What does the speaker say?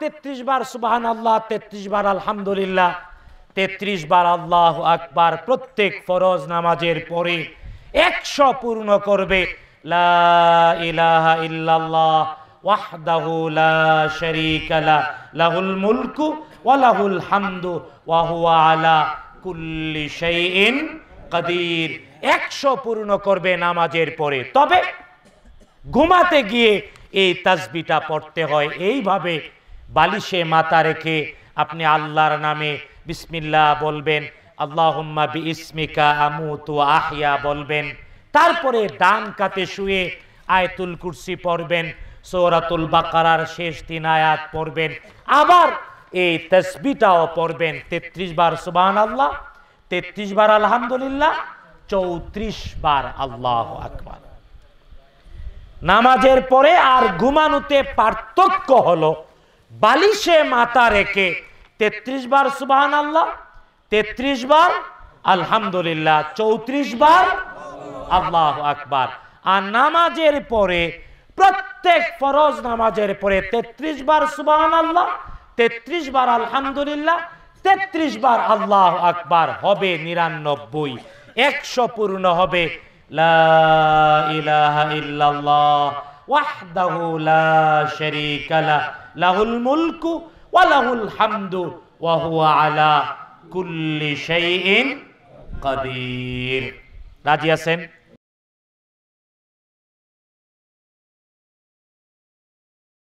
তেত্রিশ বার সুবাহান আল্লাহ তেত্রিশ বার আলহামদুলিল্লাহ তেত্রিশ বার আল্লাহ আকবার প্রত্যেক ফরজ নামাজের পরে একশো পূর্ণ করবে লা ইলাহা ইল্লাল্লাহ 100 পূর্ণ করবে নামাজের পরে তবে ঘুমাতে গিয়ে এই তাসবিটা পড়তে হয় এইভাবে বালিশে মাথা রেখে আপনি আল্লাহর নামে বিসমিল্লা বলবেন আল্লাহম্মা বি ইসমিকা তু আহিয়া বলবেন তারপরে ডান কাতে শুয়ে আয়তুল কুরসি পড়বেন সৌরাতুল বাকারার শেষ দিন আয়াত পড়বেন আবার এই তসবিটাও পড়বেন তেত্রিশ বার সুবাহান আল্লাহ তেত্রিশ বার আলহামদুলিল্লাহ চৌত্রিশ বার আল্লাহ আকবার নামাজের পরে আর ঘুমানোতে পার্থক্য হলো বালিশে মাথা রেখে তেত্রিশ বার সুবাহ আল্লাহ তেত্রিশ বার আলহামদুলিল্লাহ চৌত্রিশ বার আল্লাহ আকবার আর নামাজের পরে প্রত্যেক ফরজ নামাজের পরে তেত্রিশ বার সুবাহ আল্লাহ তেত্রিশ বার আলহামদুলিল্লাহ তেত্রিশ বার আল্লাহ আকবার হবে নিরানব্বই একশো পূর্ণ হবে লা ইহ ইল্লাল্লাহ ওয়াহদাহু লা শারীকা লাহ লাহুল মুলকু ওয়া লাহুল হামদু ওয়া হুয়া আলা কুল্লি শাইইন কাদির রাজি আছেন